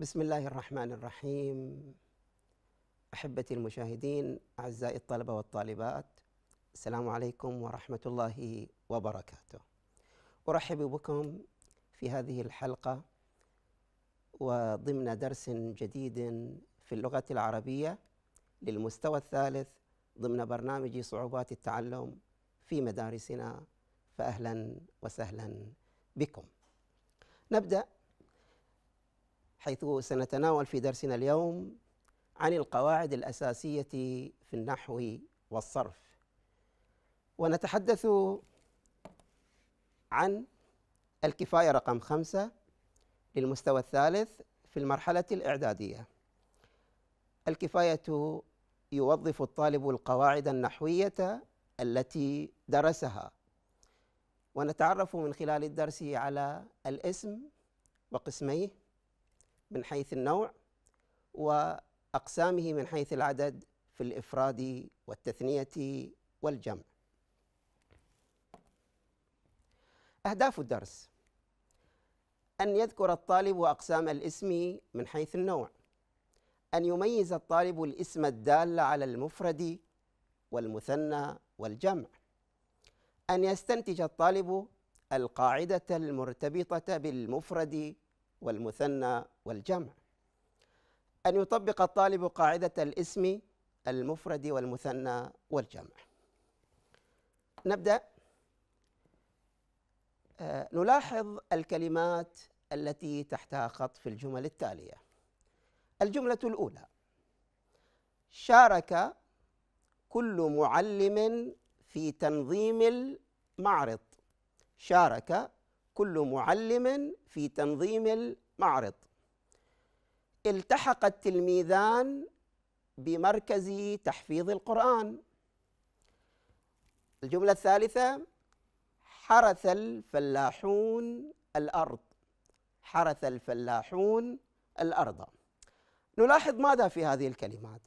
بسم الله الرحمن الرحيم احبتي المشاهدين اعزائي الطلبه والطالبات السلام عليكم ورحمه الله وبركاته ارحب بكم في هذه الحلقه وضمن درس جديد في اللغه العربيه للمستوى الثالث ضمن برنامج صعوبات التعلم في مدارسنا فاهلا وسهلا بكم نبدا حيث سنتناول في درسنا اليوم عن القواعد الأساسية في النحو والصرف ونتحدث عن الكفاية رقم خمسة للمستوى الثالث في المرحلة الإعدادية الكفاية يوظف الطالب القواعد النحوية التي درسها ونتعرف من خلال الدرس على الاسم وقسميه من حيث النوع واقسامه من حيث العدد في الافراد والتثنيه والجمع. اهداف الدرس ان يذكر الطالب اقسام الاسم من حيث النوع ان يميز الطالب الاسم الدال على المفرد والمثنى والجمع ان يستنتج الطالب القاعده المرتبطه بالمفرد والمثنى والجمع أن يطبق الطالب قاعدة الاسم المفرد والمثنى والجمع نبدأ آه، نلاحظ الكلمات التي تحتها خط في الجمل التالية الجملة الأولى شارك كل معلم في تنظيم المعرض شارك كل معلم في تنظيم المعرض التحق التلميذان بمركز تحفيظ القرآن الجملة الثالثة حرث الفلاحون الأرض حرث الفلاحون الأرض نلاحظ ماذا في هذه الكلمات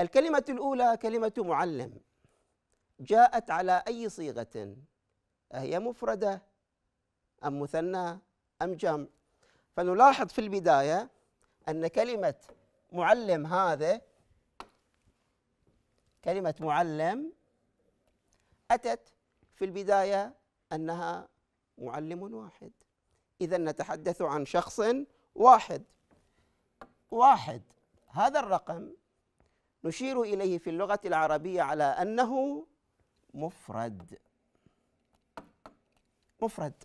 الكلمة الأولى كلمة معلم جاءت على أي صيغة أهي مفردة أم مثنى أم جمع فنلاحظ في البداية أن كلمة معلم هذا كلمة معلم أتت في البداية أنها معلم واحد إذا نتحدث عن شخص واحد واحد هذا الرقم نشير إليه في اللغة العربية على أنه مفرد مفرد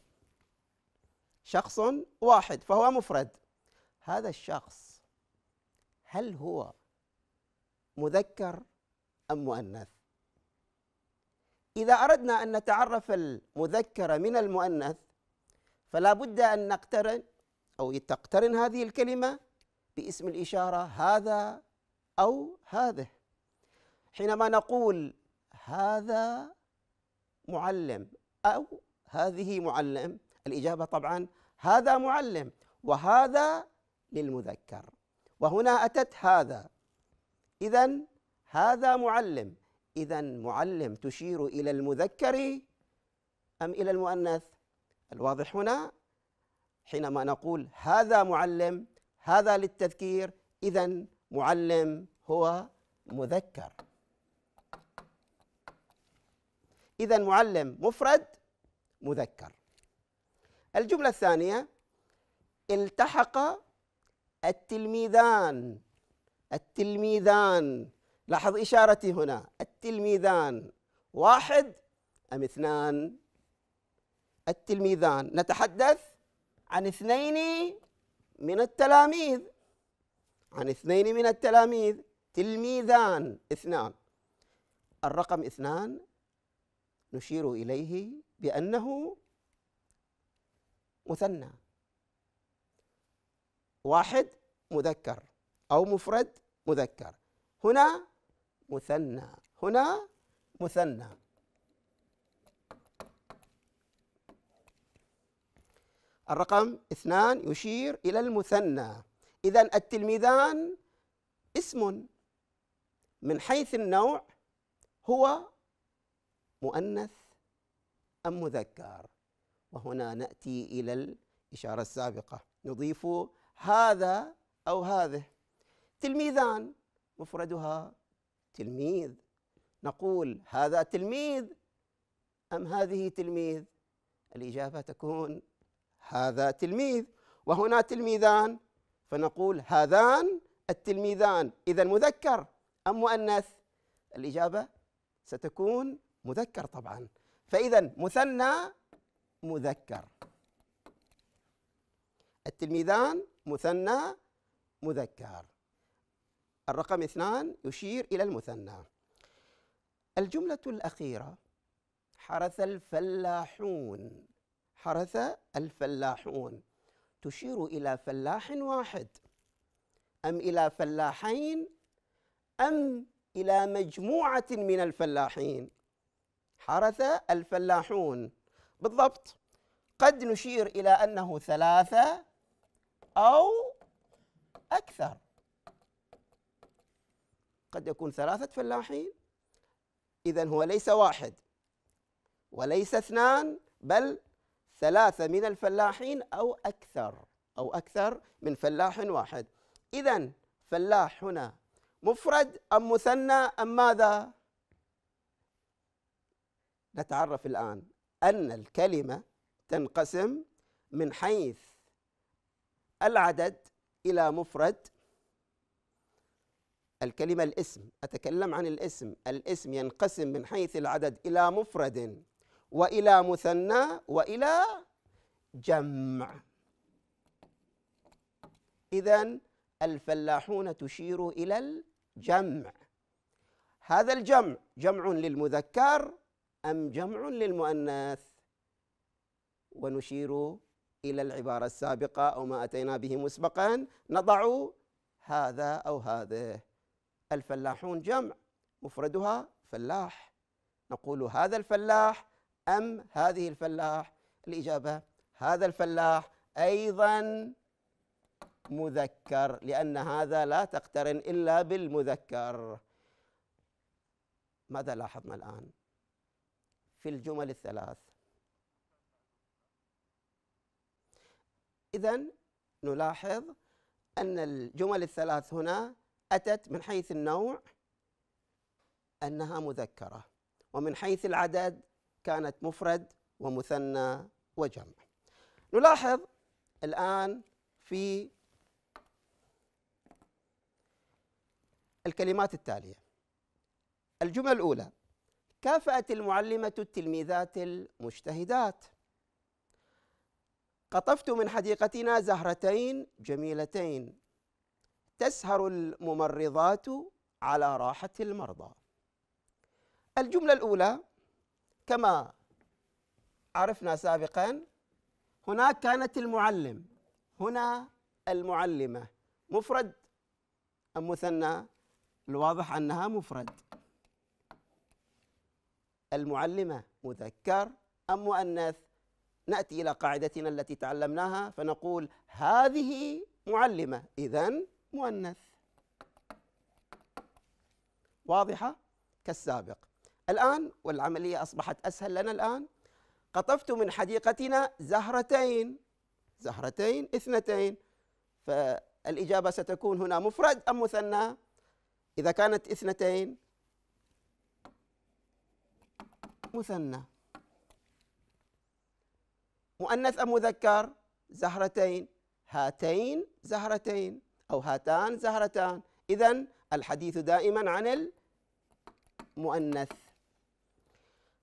شخص واحد فهو مفرد هذا الشخص هل هو مذكر ام مؤنث اذا اردنا ان نتعرف المذكر من المؤنث فلا بد ان نقترن او تقترن هذه الكلمه باسم الاشاره هذا او هذه حينما نقول هذا معلم او هذه معلم الإجابة طبعا هذا معلم وهذا للمذكر وهنا أتت هذا إذا هذا معلم إذا معلم تشير إلى المذكر أم إلى المؤنث الواضح هنا حينما نقول هذا معلم هذا للتذكير إذا معلم هو مذكر إذا معلم مفرد مذكر الجملة الثانية التحق التلميذان التلميذان لاحظ إشارتي هنا التلميذان واحد أم اثنان التلميذان نتحدث عن اثنين من التلاميذ عن اثنين من التلاميذ تلميذان اثنان الرقم اثنان نشير إليه بأنه مثنى واحد مذكر أو مفرد مذكر هنا مثنى هنا مثنى الرقم اثنان يشير إلى المثنى إذا التلميذان اسم من حيث النوع هو مؤنث أم مذكر وهنا نأتي إلى الإشارة السابقة نضيف هذا أو هذه تلميذان مفردها تلميذ نقول هذا تلميذ أم هذه تلميذ الإجابة تكون هذا تلميذ وهنا تلميذان فنقول هذان التلميذان إذا مذكر أم مؤنث الإجابة ستكون مذكر طبعا فإذا مثنى مذكر التلميذان مثنى مذكر الرقم اثنان يشير إلى المثنى الجملة الأخيرة حرث الفلاحون حرث الفلاحون تشير إلى فلاح واحد أم إلى فلاحين أم إلى مجموعة من الفلاحين حرث الفلاحون بالضبط قد نشير إلى أنه ثلاثة أو أكثر قد يكون ثلاثة فلاحين إذا هو ليس واحد وليس اثنان بل ثلاثة من الفلاحين أو أكثر أو أكثر من فلاح واحد إذا فلاح هنا مفرد أم مثنى أم ماذا؟ نتعرف الآن أن الكلمة تنقسم من حيث العدد إلى مفرد الكلمة الاسم أتكلم عن الاسم الاسم ينقسم من حيث العدد إلى مفرد وإلى مثنى وإلى جمع إذا الفلاحون تشير إلى الجمع هذا الجمع جمع للمذكر أم جمع للمؤنث ونشير إلى العبارة السابقة أو ما أتينا به مسبقا نضع هذا أو هذه الفلاحون جمع مفردها فلاح نقول هذا الفلاح أم هذه الفلاح الإجابة هذا الفلاح أيضا مذكر لأن هذا لا تقترن إلا بالمذكر ماذا لاحظنا الآن؟ في الجمل الثلاث إذا نلاحظ أن الجمل الثلاث هنا أتت من حيث النوع أنها مذكرة ومن حيث العدد كانت مفرد ومثنى وجمع نلاحظ الآن في الكلمات التالية الجمل الأولى كافأت المعلمة التلميذات المجتهدات قطفت من حديقتنا زهرتين جميلتين تسهر الممرضات على راحة المرضى الجملة الأولى كما عرفنا سابقا هناك كانت المعلم هنا المعلمة مفرد أم مثنى الواضح أنها مفرد المعلمة مذكر أم مؤنث نأتي إلى قاعدتنا التي تعلمناها فنقول هذه معلمة إذا مؤنث واضحة كالسابق الآن والعملية أصبحت أسهل لنا الآن قطفت من حديقتنا زهرتين زهرتين اثنتين فالإجابة ستكون هنا مفرد أم مثنى إذا كانت اثنتين مثنى مؤنث أم مذكر زهرتين هاتين زهرتين أو هاتان زهرتان إذا الحديث دائما عن المؤنث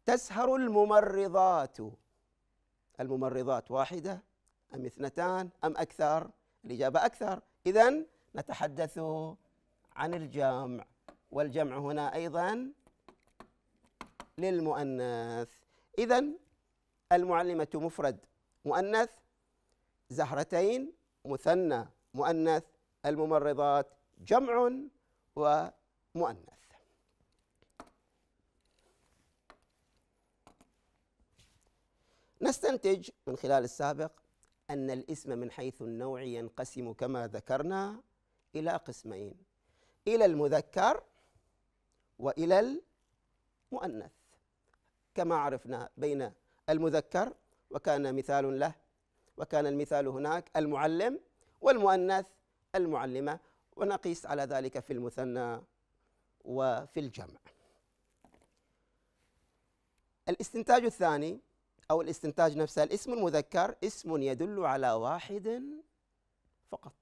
تسهر الممرضات الممرضات واحدة أم اثنتان أم أكثر الإجابة أكثر إذا نتحدث عن الجمع والجمع هنا أيضا للمؤنث إذا المعلمة مفرد مؤنث زهرتين مثنى مؤنث الممرضات جمع ومؤنث نستنتج من خلال السابق أن الاسم من حيث النوع ينقسم كما ذكرنا إلى قسمين إلى المذكر وإلى المؤنث كما عرفنا بين المذكر وكان مثال له وكان المثال هناك المعلم والمؤنث المعلمة ونقيس على ذلك في المثنى وفي الجمع الاستنتاج الثاني أو الاستنتاج نفسه الاسم المذكر اسم يدل على واحد فقط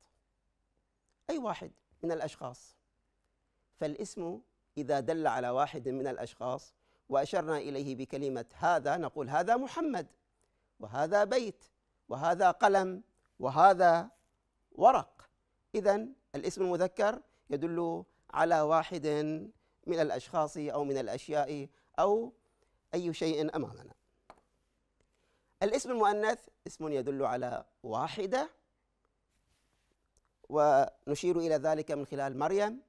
أي واحد من الأشخاص فالاسم إذا دل على واحد من الأشخاص واشرنا اليه بكلمه هذا نقول هذا محمد وهذا بيت وهذا قلم وهذا ورق اذا الاسم المذكر يدل على واحد من الاشخاص او من الاشياء او اي شيء امامنا الاسم المؤنث اسم يدل على واحده ونشير الى ذلك من خلال مريم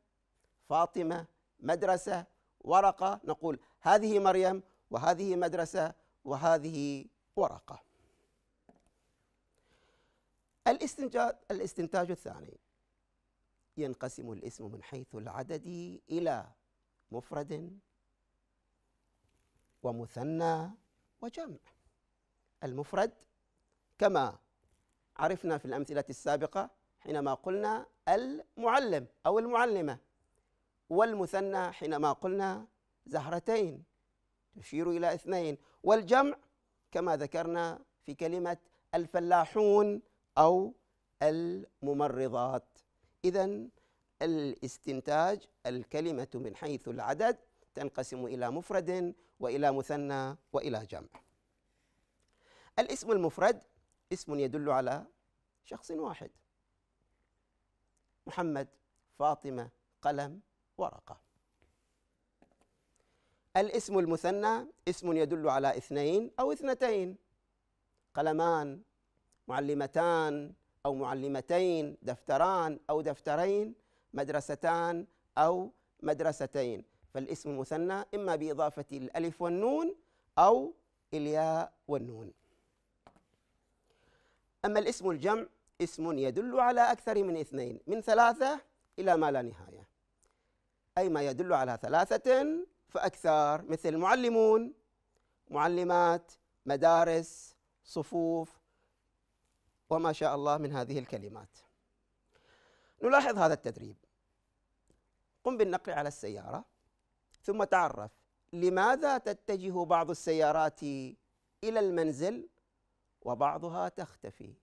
فاطمه مدرسه ورقة نقول هذه مريم وهذه مدرسة وهذه ورقة الاستنتاج الاستنتاج الثاني ينقسم الاسم من حيث العدد إلى مفرد ومثنى وجمع المفرد كما عرفنا في الأمثلة السابقة حينما قلنا المعلم أو المعلمة والمثنى حينما قلنا زهرتين تشير إلى اثنين والجمع كما ذكرنا في كلمة الفلاحون أو الممرضات إذا الاستنتاج الكلمة من حيث العدد تنقسم إلى مفرد وإلى مثنى وإلى جمع الاسم المفرد اسم يدل على شخص واحد محمد فاطمة قلم ورقة الاسم المثنى اسم يدل على اثنين أو اثنتين قلمان معلمتان أو معلمتين دفتران أو دفترين مدرستان أو مدرستين فالاسم المثنى إما بإضافة الألف والنون أو الياء والنون أما الاسم الجمع اسم يدل على أكثر من اثنين من ثلاثة إلى ما لا نهاية أي ما يدل على ثلاثة فأكثر مثل معلمون معلمات مدارس صفوف وما شاء الله من هذه الكلمات نلاحظ هذا التدريب قم بالنقل على السيارة ثم تعرف لماذا تتجه بعض السيارات إلى المنزل وبعضها تختفي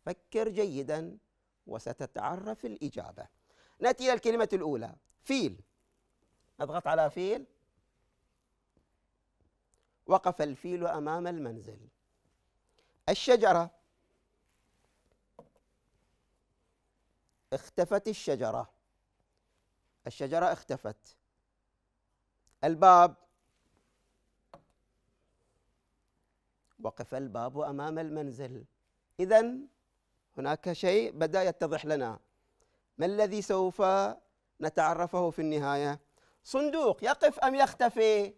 فكر جيدا وستتعرف الإجابة نأتي إلى الكلمة الأولى فيل أضغط على فيل وقف الفيل أمام المنزل الشجرة اختفت الشجرة الشجرة اختفت الباب وقف الباب أمام المنزل إذا هناك شيء بدأ يتضح لنا ما الذي سوف نتعرفه في النهايه صندوق يقف ام يختفي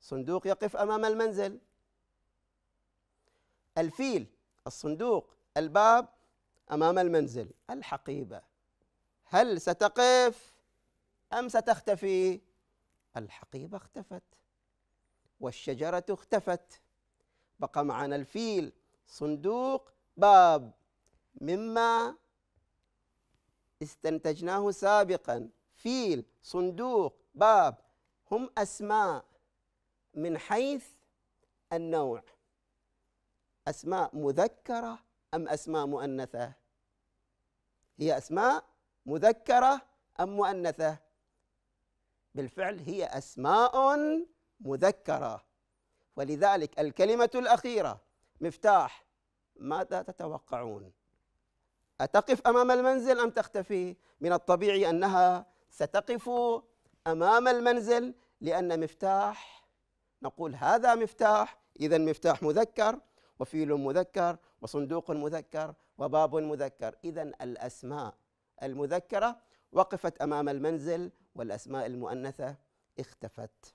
صندوق يقف امام المنزل الفيل الصندوق الباب امام المنزل الحقيبه هل ستقف ام ستختفي الحقيبه اختفت والشجره اختفت بقى معنا الفيل صندوق باب مما استنتجناه سابقا فيل صندوق باب هم أسماء من حيث النوع أسماء مذكرة أم أسماء مؤنثة هي أسماء مذكرة أم مؤنثة بالفعل هي أسماء مذكرة ولذلك الكلمة الأخيرة مفتاح ماذا تتوقعون أتقف أمام المنزل أم تختفي؟ من الطبيعي أنها ستقف أمام المنزل لأن مفتاح نقول هذا مفتاح إذا مفتاح مذكر وفيل مذكر وصندوق مذكر وباب مذكر إذا الأسماء المذكرة وقفت أمام المنزل والأسماء المؤنثة اختفت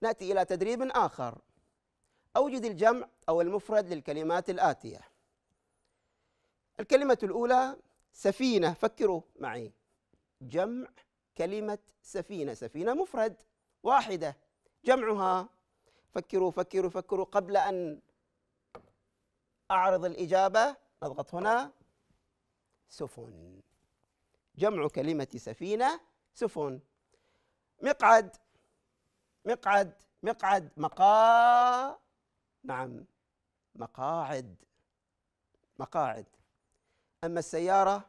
نأتي إلى تدريب آخر أوجد الجمع أو المفرد للكلمات الآتية الكلمة الأولى سفينة فكروا معي جمع كلمة سفينة سفينة مفرد واحدة جمعها فكروا فكروا فكروا قبل أن أعرض الإجابة نضغط هنا سفن جمع كلمة سفينة سفن مقعد مقعد مقعد مقا نعم مقاعد مقاعد أما السيارة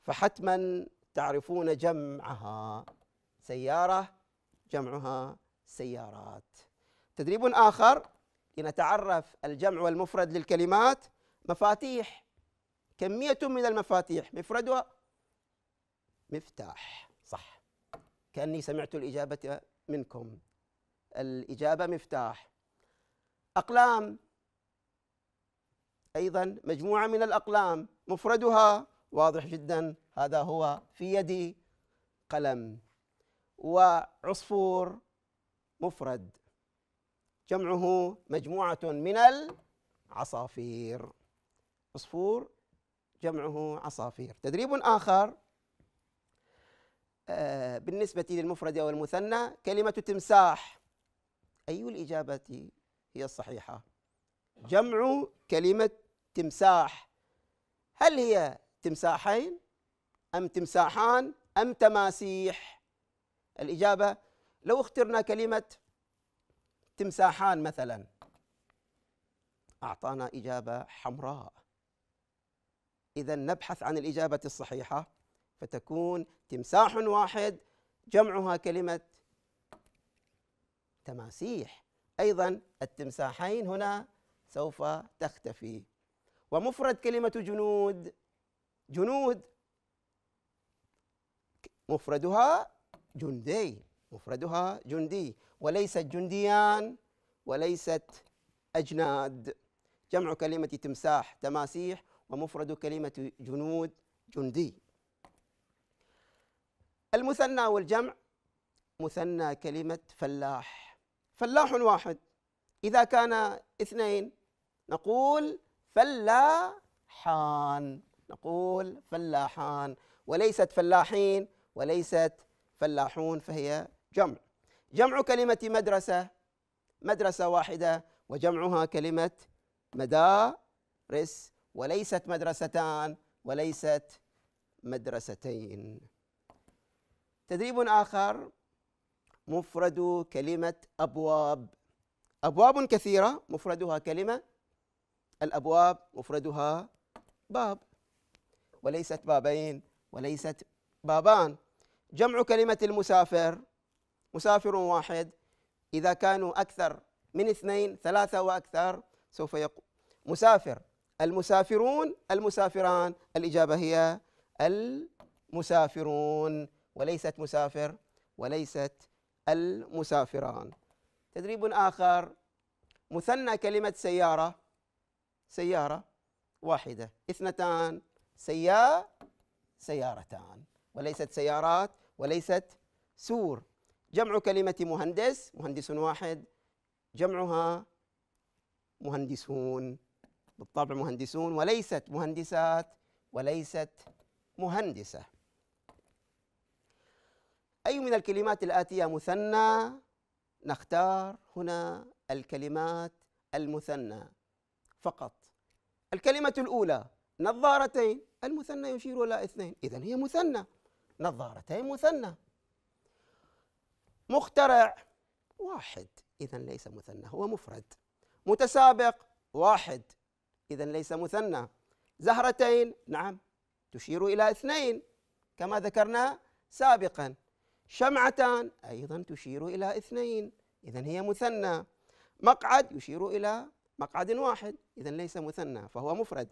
فحتما تعرفون جمعها سيارة جمعها سيارات تدريب آخر لنتعرف الجمع والمفرد للكلمات مفاتيح كمية من المفاتيح مفردها مفتاح صح كأني سمعت الإجابة منكم الإجابة مفتاح أقلام أيضا مجموعة من الأقلام مفردها واضح جدا هذا هو في يدي قلم وعصفور مفرد جمعه مجموعة من العصافير عصفور جمعه عصافير تدريب آخر آه، بالنسبة للمفرد أو المثنى كلمة تمساح أي الإجابة هي الصحيحة جمع كلمة تمساح هل هي تمساحين أم تمساحان أم تماسيح الإجابة لو اخترنا كلمة تمساحان مثلا أعطانا إجابة حمراء إذا نبحث عن الإجابة الصحيحة فتكون تمساح واحد جمعها كلمة تماسيح أيضا التمساحين هنا سوف تختفي ومفرد كلمة جنود جنود مفردها جندي مفردها جندي وليست جنديان وليست أجناد جمع كلمة تمساح تماسيح ومفرد كلمة جنود جندي المثنى والجمع مثنى كلمة فلاح فلاح واحد إذا كان اثنين نقول فلاحان نقول فلاحان وليست فلاحين وليست فلاحون فهي جمع جمع كلمة مدرسة مدرسة واحدة وجمعها كلمة مدارس وليست مدرستان وليست مدرستين تدريب آخر مفرد كلمة أبواب أبواب كثيرة مفردها كلمة الأبواب مفردها باب وليست بابين وليست بابان جمع كلمة المسافر مسافر واحد إذا كانوا أكثر من اثنين ثلاثة وأكثر سوف يقول مسافر المسافرون المسافران الإجابة هي المسافرون وليست مسافر وليست المسافران تدريب آخر مثنى كلمة سيارة سيارة واحدة اثنتان سيا سيارتان وليست سيارات وليست سور جمع كلمة مهندس مهندس واحد جمعها مهندسون بالطبع مهندسون وليست مهندسات وليست مهندسة أي من الكلمات الآتية مثنى نختار هنا الكلمات المثنى فقط الكلمة الأولى نظارتين المثنى يشير إلى اثنين إذا هي مثنى نظارتين مثنى مخترع واحد إذا ليس مثنى هو مفرد متسابق واحد إذا ليس مثنى زهرتين نعم تشير إلى اثنين كما ذكرنا سابقا شمعتان أيضا تشير إلى اثنين إذا هي مثنى مقعد يشير إلى مقعد واحد إذا ليس مثنى فهو مفرد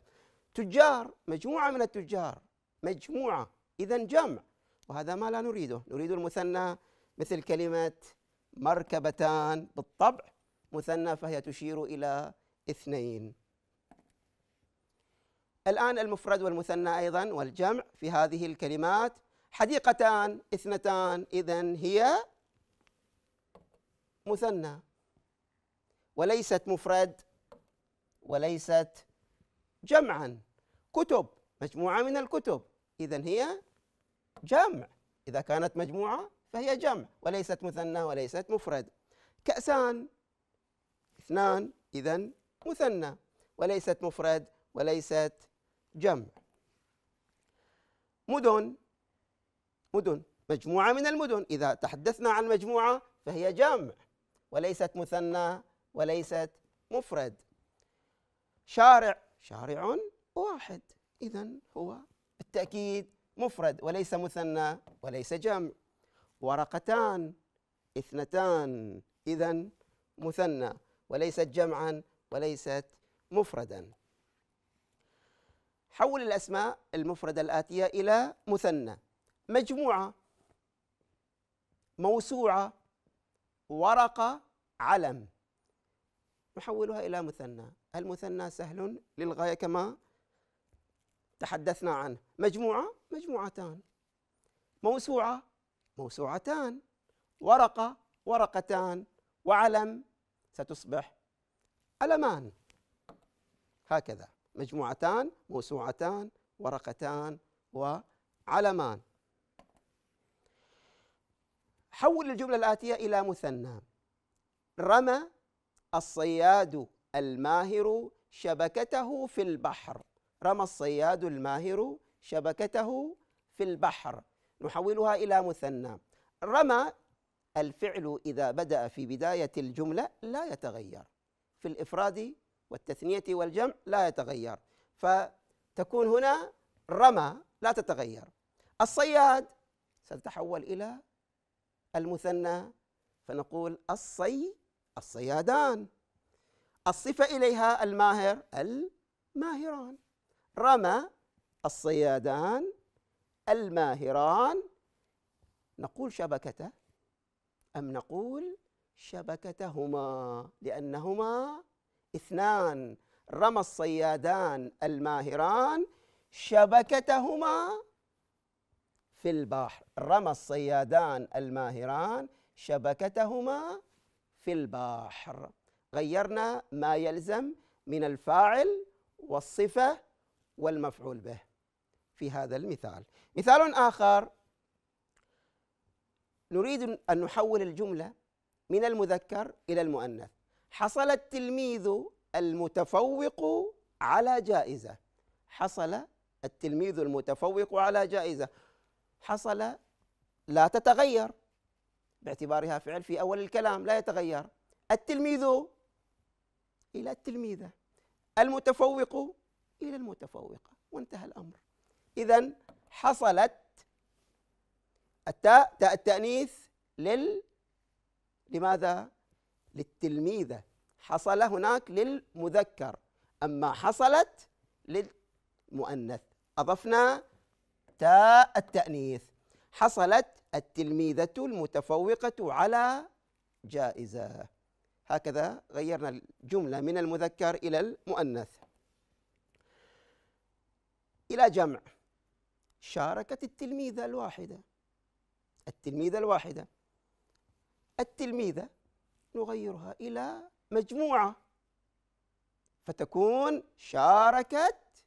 تجار مجموعة من التجار مجموعة إذا جمع وهذا ما لا نريده نريد المثنى مثل كلمة مركبتان بالطبع مثنى فهي تشير إلى اثنين الآن المفرد والمثنى أيضا والجمع في هذه الكلمات حديقتان اثنتان إذا هي مثنى وليست مفرد وليست جمعا كتب مجموعة من الكتب إذا هي جمع إذا كانت مجموعة فهي جمع وليست مثنى وليست مفرد كأسان اثنان إذا مثنى وليست مفرد وليست جمع مدن مدن مجموعة من المدن إذا تحدثنا عن مجموعة فهي جمع وليست مثنى وليست مفرد شارع شارع واحد إذا هو بالتأكيد مفرد وليس مثنى وليس جمع ورقتان اثنتان إذا مثنى وليست جمعا وليست مفردا حول الأسماء المفردة الآتية إلى مثنى مجموعة موسوعة ورقة علم نحولها إلى مثنى المثنى سهل للغاية كما تحدثنا عنه مجموعة مجموعتان موسوعة موسوعتان ورقة ورقتان وعلم ستصبح علمان هكذا مجموعتان موسوعتان ورقتان وعلمان حول الجملة الآتية إلى مثنى رمى الصياد الماهر شبكته في البحر رمى الصياد الماهر شبكته في البحر نحولها إلى مثنى رمى الفعل إذا بدأ في بداية الجملة لا يتغير في الإفراد والتثنية والجمع لا يتغير فتكون هنا رمى لا تتغير الصياد ستتحول إلى المثنى فنقول الصي الصيادان الصفة إليها الماهر الماهران رمى الصيادان الماهران نقول شبكته أم نقول شبكتهما لأنهما اثنان رمى الصيادان الماهران شبكتهما في البحر رمى الصيادان الماهران شبكتهما في البحر غيرنا ما يلزم من الفاعل والصفة والمفعول به في هذا المثال مثال آخر نريد أن نحول الجملة من المذكر إلى المؤنث حصل التلميذ المتفوق على جائزة حصل التلميذ المتفوق على جائزة حصل لا تتغير باعتبارها فعل في أول الكلام لا يتغير التلميذ إلى التلميذة المتفوق إلى المتفوقة وانتهى الأمر إذا حصلت التاء تاء التأنيث لل لماذا؟ للتلميذة حصل هناك للمذكر أما حصلت للمؤنث أضفنا تاء التأنيث حصلت التلميذة المتفوقة على جائزة هكذا غيرنا الجملة من المذكر إلى المؤنث إلى جمع شاركت التلميذة الواحدة التلميذة الواحدة التلميذة نغيرها إلى مجموعة فتكون شاركت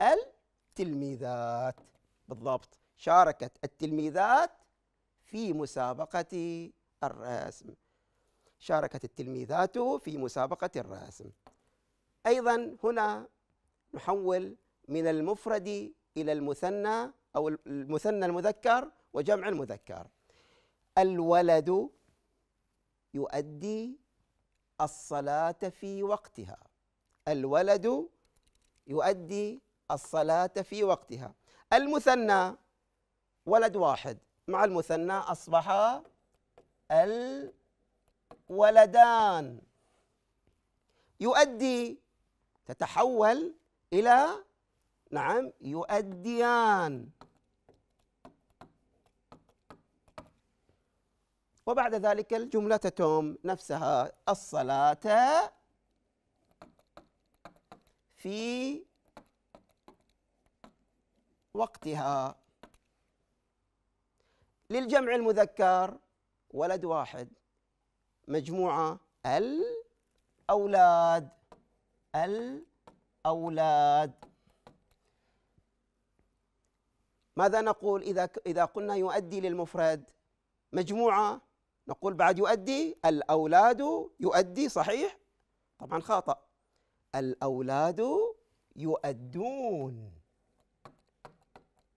التلميذات بالضبط شاركت التلميذات في مسابقة الرسم شاركت التلميذات في مسابقة الرسم أيضا هنا نحول من المفرد إلى المثنى أو المثنى المذكر وجمع المذكر الولد يؤدي الصلاة في وقتها الولد يؤدي الصلاة في وقتها المثنى ولد واحد مع المثنى أصبح الولدان يؤدي تتحول إلى نعم يؤديان وبعد ذلك الجملة تتم نفسها الصلاة في وقتها للجمع المذكر ولد واحد مجموعة الأولاد الأولاد ماذا نقول إذا إذا قلنا يؤدي للمفرد مجموعة نقول بعد يؤدي الأولاد يؤدي صحيح طبعا خاطئ الأولاد يؤدون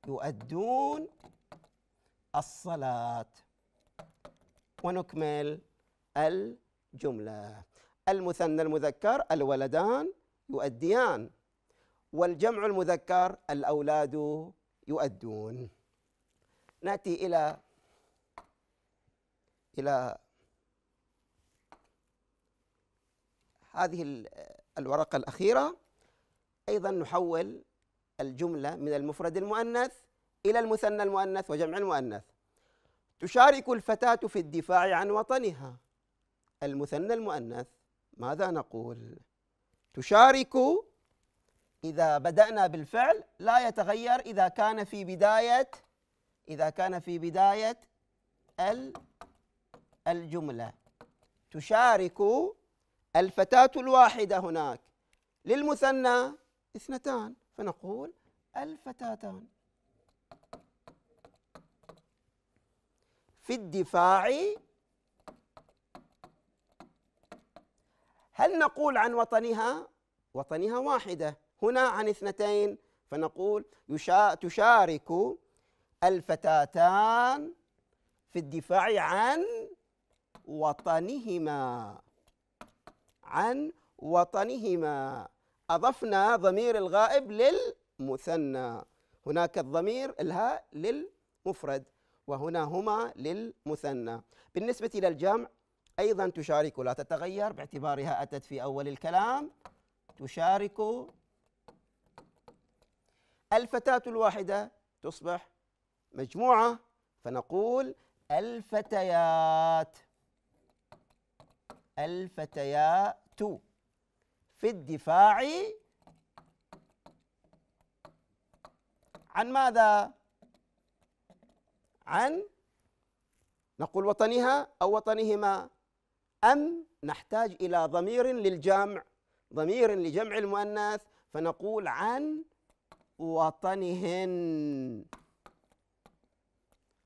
يؤدون الصلاة ونكمل الجملة المثنى المذكر الولدان يؤديان والجمع المذكر الأولاد يؤدون نأتي إلى إلى هذه الورقة الأخيرة أيضا نحول الجملة من المفرد المؤنث إلى المثنى المؤنث وجمع المؤنث تشارك الفتاة في الدفاع عن وطنها المثنى المؤنث ماذا نقول؟ تشارك إذا بدأنا بالفعل لا يتغير إذا كان في بداية إذا كان في بداية الجملة تشارك الفتاة الواحدة هناك للمثنى اثنتان فنقول الفتاتان في الدفاع هل نقول عن وطنها وطنها واحدة هنا عن اثنتين فنقول يشا تشارك الفتاتان في الدفاع عن وطنهما عن وطنهما أضفنا ضمير الغائب للمثنى هناك الضمير الهاء للمفرد وهنا هما للمثنى بالنسبة إلى الجمع أيضا تشارك لا تتغير باعتبارها أتت في أول الكلام تشارك الفتاة الواحدة تصبح مجموعة فنقول الفتيات الفتيات في الدفاع عن ماذا؟ عن نقول وطنها أو وطنهما أم نحتاج إلى ضمير للجمع ضمير لجمع المؤنث فنقول عن وطنهن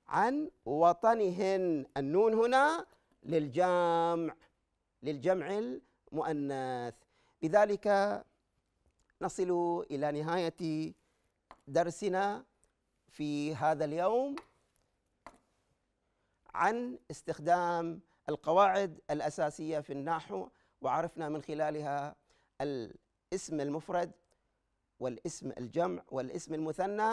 عن وطنهن النون هنا للجمع للجمع المؤنث بذلك نصل إلى نهاية درسنا في هذا اليوم عن استخدام القواعد الاساسيه في النحو وعرفنا من خلالها الاسم المفرد والاسم الجمع والاسم المثنى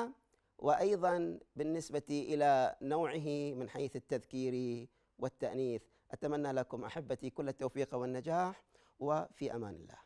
وايضا بالنسبه الى نوعه من حيث التذكير والتانيث اتمنى لكم احبتي كل التوفيق والنجاح وفي امان الله